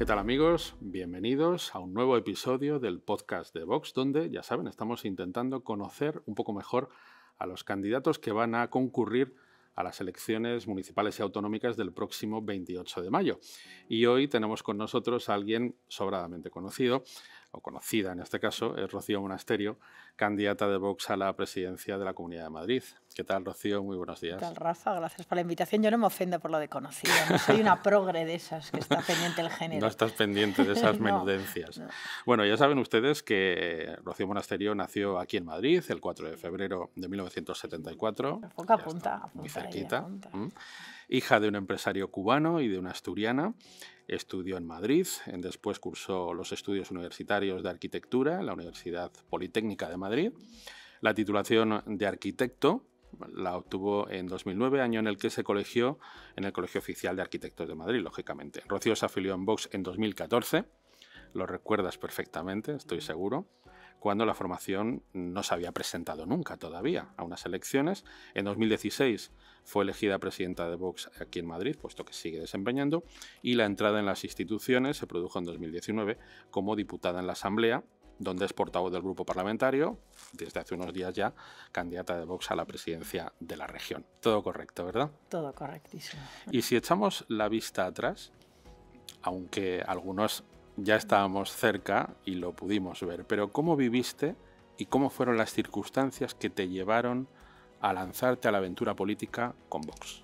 ¿Qué tal amigos? Bienvenidos a un nuevo episodio del podcast de Vox, donde, ya saben, estamos intentando conocer un poco mejor a los candidatos que van a concurrir a las elecciones municipales y autonómicas del próximo 28 de mayo. Y hoy tenemos con nosotros a alguien sobradamente conocido, o conocida en este caso, es Rocío Monasterio, candidata de Vox a la presidencia de la Comunidad de Madrid. ¿Qué tal, Rocío? Muy buenos días. ¿Qué tal, Rafa? Gracias por la invitación. Yo no me ofendo por lo de conocida. No soy una progre de esas que está pendiente el género. No estás pendiente de esas menudencias. Bueno, ya saben ustedes que Rocío Monasterio nació aquí en Madrid el 4 de febrero de 1974. Poca punta, Muy cerquita. Hija de un empresario cubano y de una asturiana, estudió en Madrid, después cursó los estudios universitarios de arquitectura en la Universidad Politécnica de Madrid. La titulación de arquitecto la obtuvo en 2009, año en el que se colegió en el Colegio Oficial de Arquitectos de Madrid, lógicamente. Rocío se afilió en Vox en 2014, lo recuerdas perfectamente, estoy seguro cuando la formación no se había presentado nunca todavía a unas elecciones. En 2016 fue elegida presidenta de Vox aquí en Madrid, puesto que sigue desempeñando, y la entrada en las instituciones se produjo en 2019 como diputada en la Asamblea, donde es portavoz del grupo parlamentario, desde hace unos días ya, candidata de Vox a la presidencia de la región. Todo correcto, ¿verdad? Todo correctísimo. Y si echamos la vista atrás, aunque algunos ya estábamos cerca y lo pudimos ver, pero ¿cómo viviste y cómo fueron las circunstancias que te llevaron a lanzarte a la aventura política con Vox?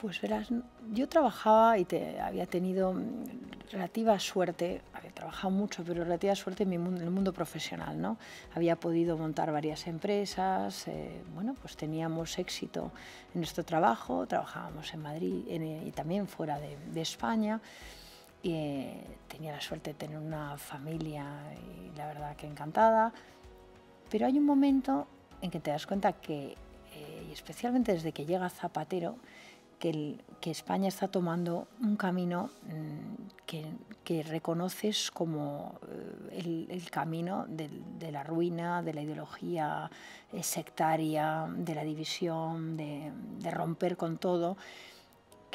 Pues verás, yo trabajaba y te, había tenido mm, relativa suerte, había trabajado mucho, pero relativa suerte en, el mundo profesional, ¿no? Había podido montar varias empresas, eh, bueno, pues teníamos éxito en nuestro trabajo, trabajábamos en Madrid eh, y también fuera de España que eh, tenía la suerte de tener una familia y la verdad que encantada. Pero hay un momento en que te das cuenta que, eh, y especialmente desde que llega Zapatero, que, que España está tomando un camino mm, que, reconoces como eh, el, camino de, la ruina, de la ideología sectaria, de la división, de, de romper con todo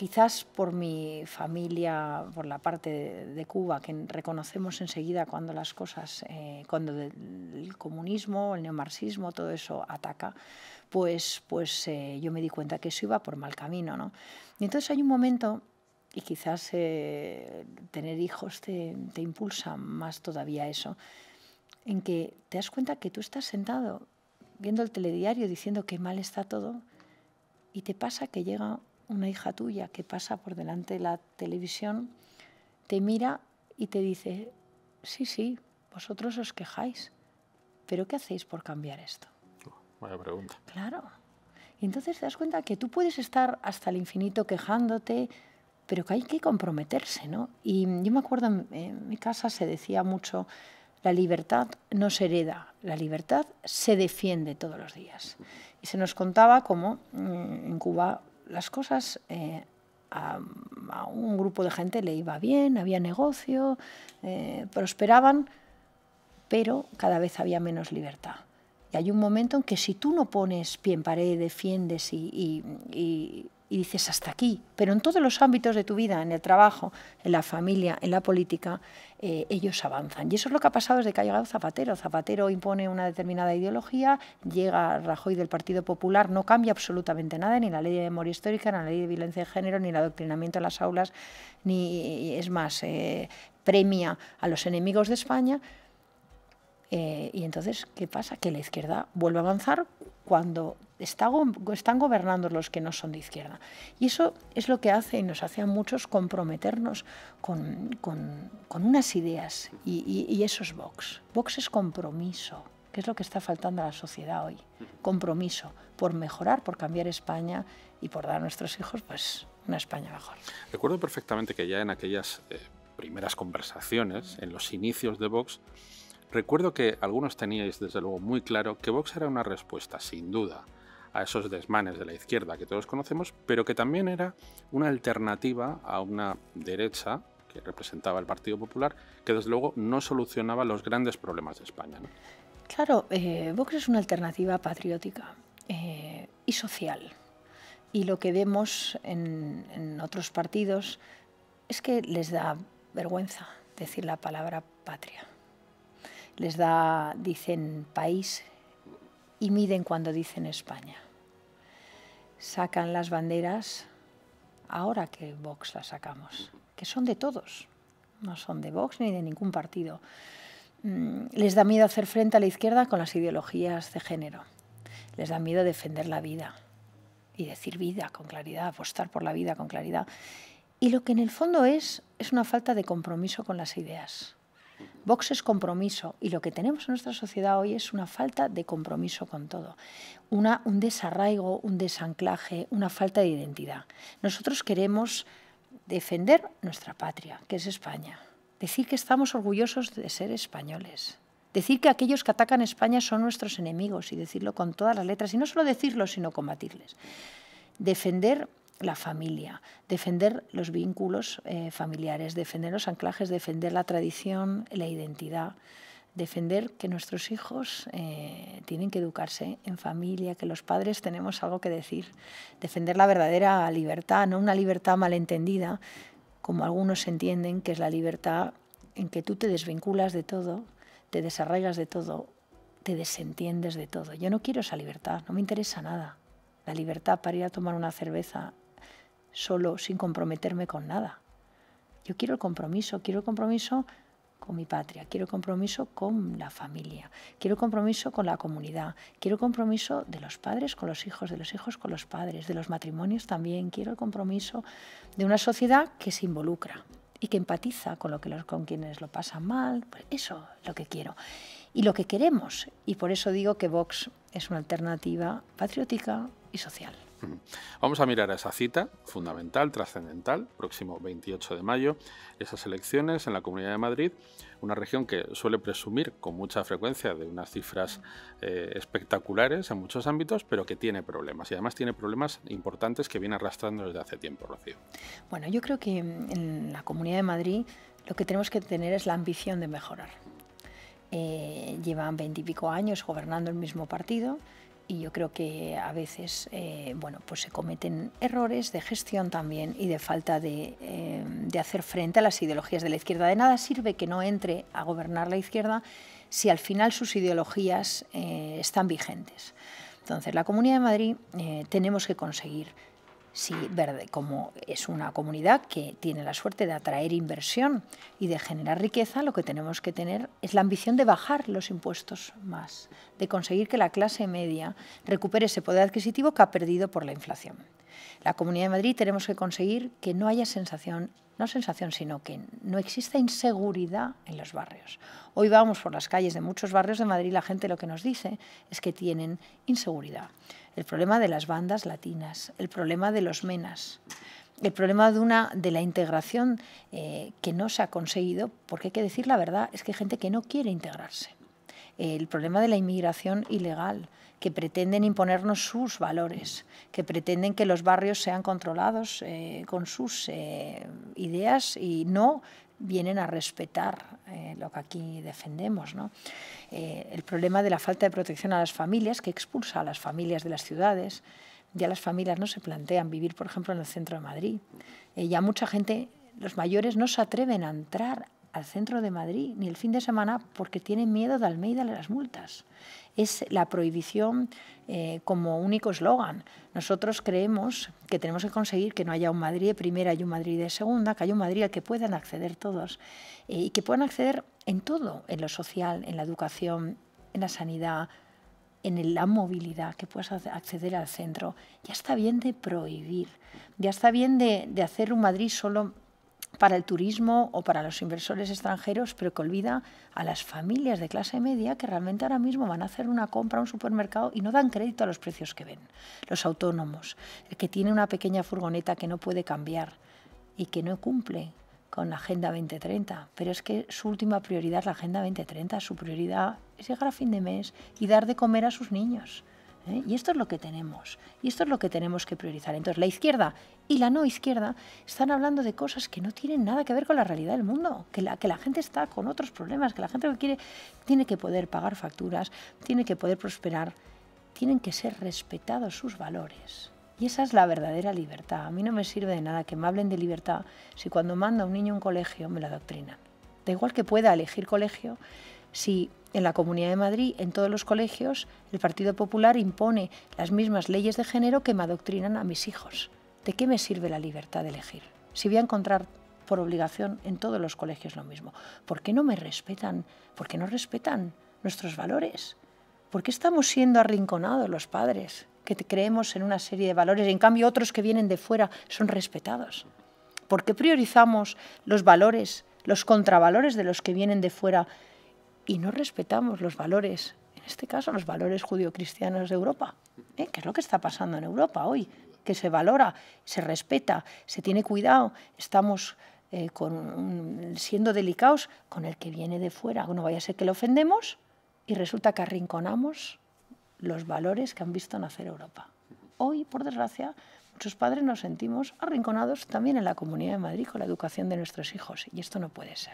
quizás por mi familia, por la parte de, Cuba, que reconocemos enseguida cuando las cosas, eh, cuando el comunismo, el neomarxismo, todo eso ataca, pues, pues eh, yo me di cuenta que eso iba por mal camino. ¿no? Y entonces hay un momento, y quizás eh, tener hijos te, te impulsa más todavía eso, en que te das cuenta que tú estás sentado viendo el telediario diciendo que mal está todo, y te pasa que llega una hija tuya que pasa por delante de la televisión, te mira y te dice, sí, sí, vosotros os quejáis, pero ¿qué hacéis por cambiar esto? Buena pregunta. Claro. Y entonces te das cuenta que tú puedes estar hasta el infinito quejándote, pero que hay que comprometerse, ¿no? Y yo me acuerdo, en, en mi casa se decía mucho, la libertad no se hereda, la libertad se defiende todos los días. Y se nos contaba cómo mm, en Cuba las cosas eh, a, un grupo de gente le iba bien, había negocio, eh, prosperaban, pero cada vez había menos libertad. Y hay un momento en que si tú no pones pie en pared, defiendes y y dices hasta aquí, pero en todos los ámbitos de tu vida, en el trabajo, en la familia, en la política, eh, ellos avanzan. Y eso es lo que ha pasado desde que ha llegado Zapatero. Zapatero impone una determinada ideología, llega Rajoy del Partido Popular, no cambia absolutamente nada, ni la ley de memoria histórica, ni la ley de violencia de género, ni el adoctrinamiento en las aulas, ni, es más, eh, premia a los enemigos de España. Eh, y entonces, ¿qué pasa? Que la izquierda vuelve a avanzar cuando están gobernando los que no son de izquierda. Y eso es lo que hace y nos hace a muchos comprometernos con, unas ideas. Y, y, eso es Vox. Vox es compromiso, que es lo que está faltando a la sociedad hoy. Compromiso por mejorar, por cambiar España y por dar a nuestros hijos pues, una España mejor. Recuerdo perfectamente que ya en aquellas eh, primeras conversaciones, en los inicios de Vox, recuerdo que algunos teníais desde luego muy claro que Vox era una respuesta, sin duda, a esos desmanes de la izquierda que todos conocemos, pero que también era una alternativa a una derecha que representaba el Partido Popular, que desde luego no solucionaba los grandes problemas de España. Claro, eh, Vox es una alternativa patriótica eh, y social. Y lo que vemos en otros partidos es que les da vergüenza decir la palabra patria. Les da, dicen país y miden cuando dicen España. Sacan las banderas ahora que Vox las sacamos, que son de todos, no son de Vox ni de ningún partido. Mm, les da miedo hacer frente a la izquierda con las ideologías de género. Les da miedo defender la vida y decir vida con claridad, apostar por la vida con claridad. Y lo que en el fondo es, es una falta de compromiso con las ideas. Vox es compromiso y lo que tenemos en nuestra sociedad hoy es una falta de compromiso con todo, una, un desarraigo, un desanclaje, una falta de identidad. Nosotros queremos defender nuestra patria, que es España, decir que estamos orgullosos de ser españoles, decir que aquellos que atacan España son nuestros enemigos y decirlo con todas las letras, y no solo decirlo, sino combatirles. Defender la familia, defender los vínculos eh, familiares, defender los anclajes, defender la tradición, la identidad, defender que nuestros hijos eh, tienen que educarse en familia, que los padres tenemos algo que decir, defender la verdadera libertad, no una libertad malentendida, como algunos entienden que es la libertad en que tú te desvinculas de todo, te desarraigas de todo, te desentiendes de todo. Yo no quiero esa libertad, no me interesa nada. La libertad para ir a tomar una cerveza solo sin comprometerme con nada. Yo quiero el compromiso, quiero el compromiso con mi patria, quiero el compromiso con la familia, quiero el compromiso con la comunidad, quiero el compromiso de los padres con los hijos, de los hijos con los padres, de los matrimonios también, quiero el compromiso de una sociedad que se involucra y que empatiza con, lo que los, con quienes lo pasan mal, pues eso es lo que quiero y lo que queremos. Y por eso digo que Vox es una alternativa patriótica y social. Vamos a mirar a esa cita fundamental, trascendental, próximo 28 de mayo, esas elecciones en la Comunidad de Madrid, una región que suele presumir con mucha frecuencia de unas cifras eh, espectaculares en muchos ámbitos, pero que tiene problemas y además tiene problemas importantes que viene arrastrando desde hace tiempo, Rocío. Bueno, yo creo que mm, en la Comunidad de Madrid lo que tenemos que tener es la ambición de mejorar. Eh, llevan veintipico años gobernando el mismo partido y yo creo que a veces eh, pues se cometen errores de gestión también y de falta em, de, hacer frente a las ideologías de la izquierda. De nada sirve que no entre a gobernar la izquierda si al final sus ideologías eh, están vigentes. Entonces, la Comunidad de Madrid eh, tenemos que conseguir si verde, como es una comunidad que tiene la suerte de atraer inversión y de generar riqueza, lo que tenemos que tener es la ambición de bajar los impuestos más, de conseguir que la clase media recupere ese poder adquisitivo que ha perdido por la inflación. La Comunidad de Madrid tenemos que conseguir que no haya sensación, no sensación, sino que no exista inseguridad en los barrios. Hoy vamos por las calles de muchos barrios de Madrid y la gente lo que nos dice es que tienen inseguridad el problema de las bandas latinas, el problema de los menas, el problema de, una, de la integración eh, que no se ha conseguido, porque hay que decir la verdad, es que hay gente que no quiere integrarse. El problema de la inmigración ilegal, que pretenden imponernos sus valores, que pretenden que los barrios sean controlados eh, con sus eh, ideas y no vienen a respetar eh, lo que aquí defendemos. Eh, el problema de la falta de protección a las familias, que expulsa a las familias de las ciudades. Ya las familias no se plantean vivir, por ejemplo, en el centro de Madrid. Eh, ya mucha gente, los mayores, no se atreven a entrar al centro de Madrid ni el fin de semana porque tienen miedo de Almeida de las multas. Es la prohibición eh, como único eslogan. Nosotros creemos que tenemos que conseguir que no haya un Madrid de primera y un Madrid de segunda, que haya un Madrid al que puedan acceder todos eh, y que puedan acceder en todo, en lo social, en la educación, en la sanidad, en la movilidad, que puedas acceder al centro. Ya está bien de prohibir, ya está bien de hacer un Madrid solo para el turismo o para los inversores extranjeros, pero que olvida a las familias de clase media que realmente ahora mismo van a hacer una compra a un supermercado y no dan crédito a los precios que ven. Los autónomos, el que tiene una pequeña furgoneta que no puede cambiar y que no cumple con la Agenda 2030, pero es que su última prioridad es la Agenda 2030, su prioridad es llegar a fin de mes y dar de comer a sus niños. ¿eh? Y esto es lo que tenemos, y esto es lo que tenemos que priorizar. Entonces, la izquierda y la no izquierda están hablando de cosas que no tienen nada que ver con la realidad del mundo, que la, que la gente está con otros problemas, que la gente que quiere tiene que poder pagar facturas, tiene que poder prosperar, tienen que ser respetados sus valores. Y esa es la verdadera libertad. A mí no me sirve de nada que me hablen de libertad si cuando manda a un niño a un colegio me la doctrina Da igual que pueda elegir colegio, si en la Comunidad de Madrid, en todos los colegios, el Partido Popular impone las mismas leyes de género que me adoctrinan a mis hijos. ¿De qué me sirve la libertad de elegir? Si voy a encontrar por obligación en todos los colegios lo mismo, ¿por qué no me respetan? ¿Por qué no respetan nuestros valores? ¿Por qué estamos siendo arrinconados los padres que creemos en una serie de valores y en cambio otros que vienen de fuera son respetados? ¿Por qué priorizamos los valores, los contravalores de los que vienen de fuera y no respetamos los valores, en este caso los valores judio-cristianos de Europa, ¿eh? que es lo que está pasando en Europa hoy, que se valora, se respeta, se tiene cuidado, estamos eh, siendo delicados con el que viene de fuera, no vaya a ser que le ofendemos y resulta que arrinconamos los valores que han visto nacer Europa. Hoy, por desgracia, Muchos padres nos sentimos arrinconados también en la Comunidad de Madrid con la educación de nuestros hijos y esto no puede ser.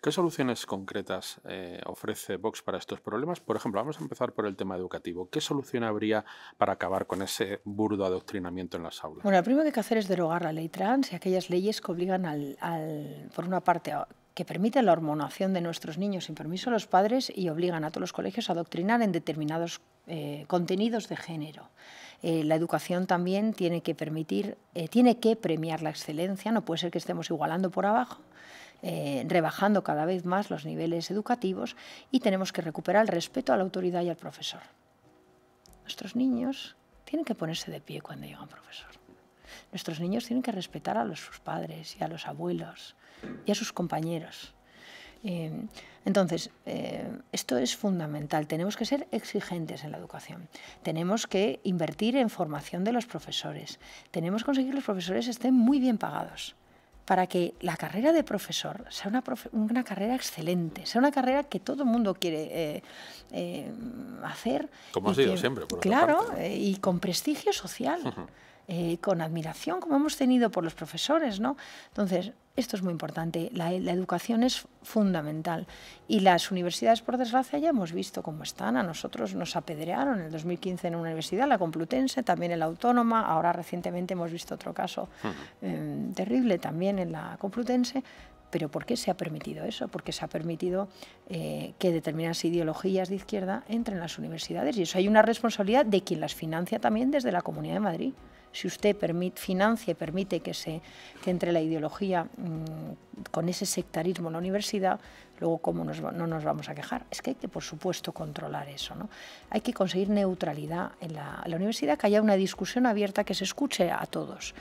¿Qué soluciones concretas eh, ofrece Vox para estos problemas? Por ejemplo, vamos a empezar por el tema educativo. ¿Qué solución habría para acabar con ese burdo adoctrinamiento en las aulas? Bueno, lo primero que hay que hacer es derogar la ley trans y aquellas leyes que obligan al, por una parte, a que permiten la hormonación de nuestros niños sin permiso de los padres y obligan a todos los colegios a adoctrinar en determinados eh, contenidos de género. Eh, la educación también tiene que permitir, eh, tiene que premiar la excelencia, no puede ser que estemos igualando por abajo, rebajando cada vez más los niveles educativos y tenemos que recuperar el respeto a la autoridad y al profesor. Nuestros niños tienen que ponerse de pie cuando llega un profesor. Nuestros niños tienen que respetar a los, sus padres y a los abuelos y a sus compañeros. Em, entonces, eh, esto es fundamental. Tenemos que ser exigentes en la educación. Tenemos que invertir en formación de los profesores. Tenemos que conseguir que los profesores estén muy bien pagados para que la carrera de profesor sea una, carrera excelente, sea una carrera que todo el mundo quiere eh, eh, hacer. Como ha sido siempre, Claro, y con prestigio social. Eh, con admiración, como hemos tenido por los profesores, ¿no? Entonces, esto es muy importante. La, educación es fundamental. Y las universidades, por desgracia, ya hemos visto cómo están. A nosotros nos apedrearon en el 2015 en una universidad, la Complutense, también en la Autónoma. Ahora recientemente hemos visto otro caso em, terrible también en la Complutense. Pero ¿por qué se ha permitido eso? Porque se ha permitido eh, que determinadas ideologías de izquierda entren en las universidades. Y eso hay una responsabilidad de quien las financia también desde la Comunidad de Madrid si usted permite, financia y permite que, se, entre la ideología mm, con ese sectarismo en la universidad, luego cómo nos, no nos vamos a quejar. Es que hay que, por supuesto, controlar eso. ¿no? Hay que conseguir neutralidad en la, universidad, que haya una discusión abierta que se escuche a todos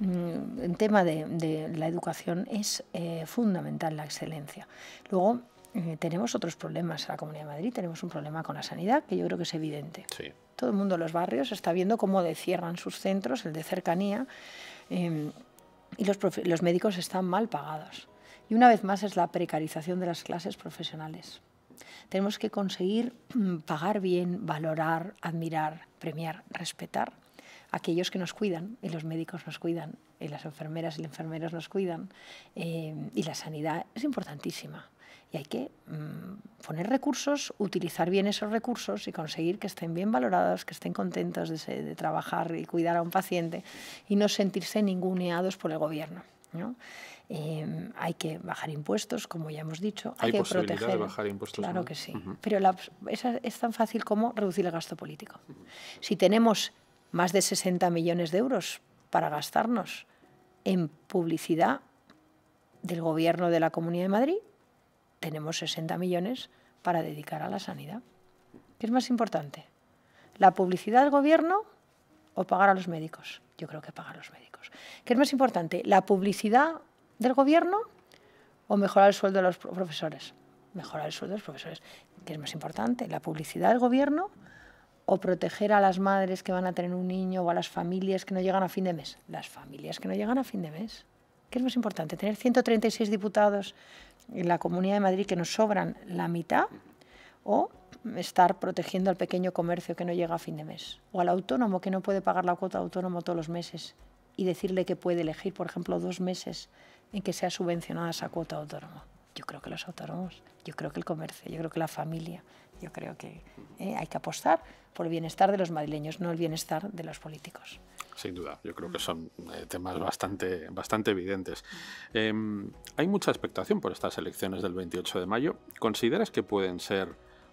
mm, el tema de, la educación es eh, fundamental la excelencia. Luego eh, tenemos otros problemas en la Comunidad de Madrid, tenemos un problema con la sanidad que yo creo que es evidente. Sí todo el mundo en los barrios está viendo cómo cierran sus centros, el de cercanía, em, y los, médicos están mal pagados. Y una vez más es la precarización de las clases profesionales. Tenemos que conseguir mm, pagar bien, valorar, admirar, premiar, respetar a aquellos que nos cuidan, y los médicos nos cuidan, y las enfermeras y los enfermeros nos cuidan, em, y la sanidad es importantísima. Y hay que mm, poner recursos, utilizar bien esos recursos y conseguir que estén bien valorados, que estén contentos de, trabajar y cuidar a un paciente y no sentirse ninguneados por el gobierno. ¿no? Em, hay que bajar impuestos, como ya hemos dicho. Hay, hay que posibilidad proteger. de bajar impuestos. Claro que sí. Pero es, tan fácil como reducir el gasto político. Si tenemos más de 60 millones de euros para gastarnos en publicidad del gobierno de la Comunidad de Madrid, tenemos 60 millones para dedicar a la sanidad. ¿Qué es más importante? ¿La publicidad del gobierno o pagar a los médicos? Yo creo que pagar a los médicos. ¿Qué es más importante? ¿La publicidad del gobierno o mejorar el sueldo de los profesores? Mejorar el sueldo de los profesores. ¿Qué es más importante? ¿La publicidad del gobierno o proteger a las madres que van a tener un niño o a las familias que no llegan a fin de mes? Las familias que no llegan a fin de mes. ¿Qué es más importante? ¿Tener 136 diputados en la Comunidad de Madrid que nos sobran la mitad o estar protegiendo al pequeño comercio que no llega a fin de mes o al autónomo que no puede pagar la cuota autónomo todos los meses y decirle que puede elegir, por ejemplo, dos meses en que sea subvencionada esa cuota autónoma. autónomo. Yo creo que los autónomos, yo creo que el comercio, yo creo que la familia, yo creo que eh, hay que apostar por el bienestar de los madrileños, no el bienestar de los políticos. Sin duda, yo creo que son eh, temas bastante, bastante evidentes. Em, hay mucha expectación por estas elecciones del 28 de mayo. ¿Consideras que pueden ser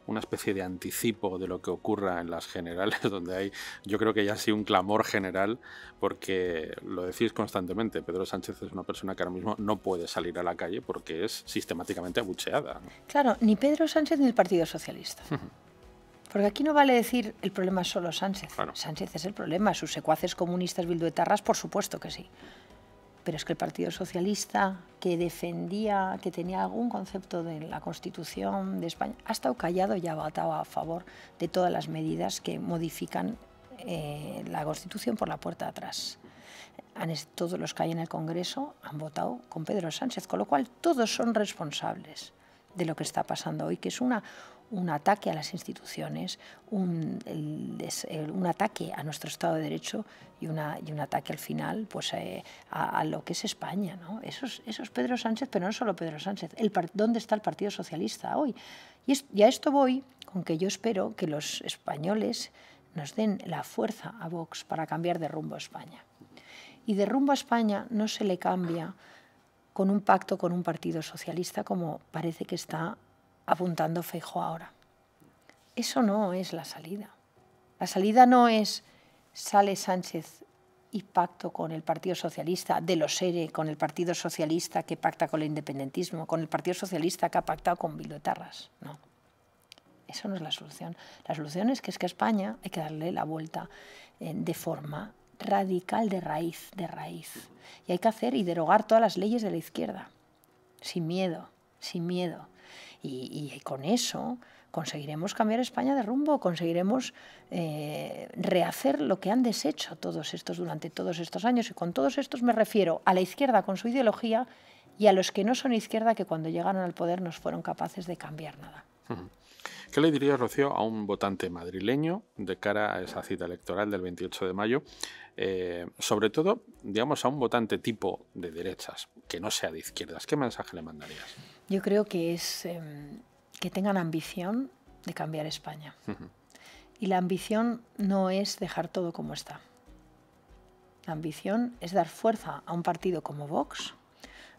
una especie de anticipo de lo que ocurra en las generales, donde hay, yo creo que ya ha sido un clamor general, porque lo decís constantemente, Pedro Sánchez es una persona que ahora mismo no puede salir a la calle porque es sistemáticamente abucheada. Claro, ni Pedro Sánchez ni el Partido Socialista. Porque aquí no vale decir el problema solo Sánchez. Sánchez es el problema, sus secuaces comunistas bilduetarras, por supuesto que sí. Pero es que el Partido Socialista, que defendía, que tenía algún concepto de la Constitución de España, ha estado callado y ha votado a favor de todas las medidas que modifican eh, la Constitución por la puerta de atrás. Han, todos los que hay en el Congreso han votado con Pedro Sánchez, con lo cual todos son responsables de lo que está pasando hoy, que es una un ataque a las instituciones, un, un ataque a nuestro Estado de Derecho y, una, y un ataque al final pues, eh, a, lo que es España. Eso, es, Pedro Sánchez, pero no solo Pedro Sánchez. El, ¿Dónde está el Partido Socialista hoy? Y, y a esto voy con que yo espero que los españoles nos den la fuerza a Vox para cambiar de rumbo a España. Y de rumbo a España no se le cambia con un pacto con un partido socialista como parece que está apuntando fejo ahora. Eso no es la salida. La salida no es sale Sánchez y pacto con el Partido Socialista, de los ERE, con el Partido Socialista que pacta con el independentismo, con el Partido Socialista que ha pactado con Tarras. No. Eso no es la solución. La solución es que España hay que darle la vuelta eh, de forma radical de raíz, de raíz. Y hay que hacer y derogar todas las leyes de la izquierda, sin miedo, sin miedo. Y, con eso conseguiremos cambiar España de rumbo, conseguiremos eh, rehacer lo que han deshecho todos estos durante todos estos años. Y con todos estos me refiero a la izquierda con su ideología y a los que no son izquierda que cuando llegaron al poder no fueron capaces de cambiar nada. ¿Qué le dirías, Rocío, a un votante madrileño de cara a esa cita electoral del 28 de mayo? Eh, sobre todo, digamos, a un votante tipo de derechas, que no sea de izquierdas. ¿Qué mensaje le mandarías? Yo creo que es em, que tengan ambición de cambiar España. Y la ambición no es dejar todo como está. La ambición es dar fuerza a un partido como Vox,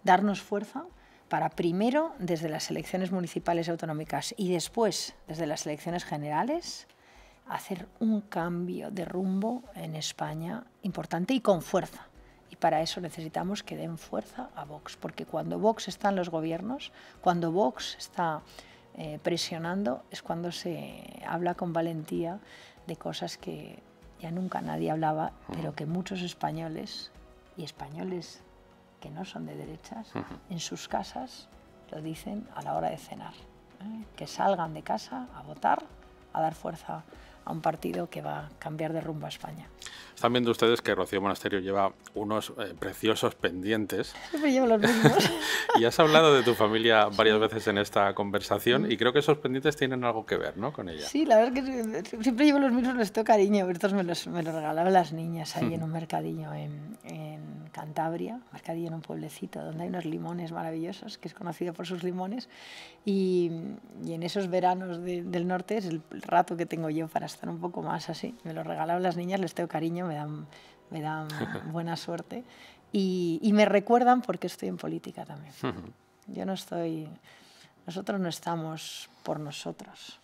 darnos fuerza para primero desde las elecciones municipales y autonómicas y después desde las elecciones generales hacer un cambio de rumbo en España importante y con fuerza para eso necesitamos que den fuerza a Vox, porque cuando Vox está en los gobiernos, cuando Vox está eh, presionando, es cuando se habla con valentía de cosas que ya nunca nadie hablaba, pero que muchos españoles y españoles que no son de derechas, en sus casas lo dicen a la hora de cenar. ¿eh? Que salgan de casa a votar, a dar fuerza a un partido que va a cambiar de rumbo a España. Están viendo ustedes que Rocío Monasterio lleva unos eh, preciosos pendientes. Siempre llevo los mismos. y has hablado de tu familia varias veces en esta conversación y creo que esos pendientes tienen algo que ver ¿no? con ella. Sí, la verdad es que siempre llevo los mismos, les tengo cariño. A me los, me los regalaban las niñas ahí hmm. en un mercadillo en Cantabria, marcadillo en un pueblecito donde hay unos limones maravillosos, que es conocido por sus limones, y, en esos veranos del norte es el rato que tengo yo para estar un poco más así. Me lo regalaron las niñas, les tengo cariño, me dan, me dan buena suerte y, me recuerdan porque estoy en política también. Yo no estoy, nosotros no estamos por nosotros,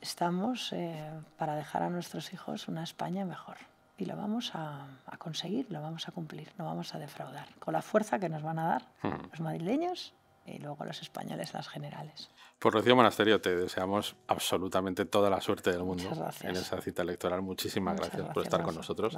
estamos eh, para dejar a nuestros hijos una España mejor y lo vamos a, conseguir, lo vamos a cumplir, no vamos a defraudar, con la fuerza que nos van a dar hmm. los madrileños y luego los españoles, las generales. Por pues, Rocío Monasterio, te deseamos absolutamente toda la suerte del mundo en esa cita electoral. Muchísimas gracias, por estar con nosotros.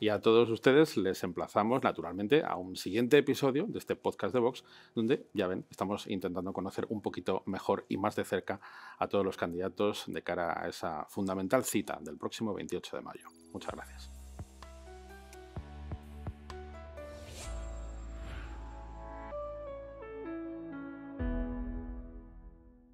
Y a todos ustedes les emplazamos, naturalmente, a un siguiente episodio de este podcast de Vox, donde, ya ven, estamos intentando conocer un poquito mejor y más de cerca a todos los candidatos de cara a esa fundamental cita del próximo 28 de mayo. Muchas gracias.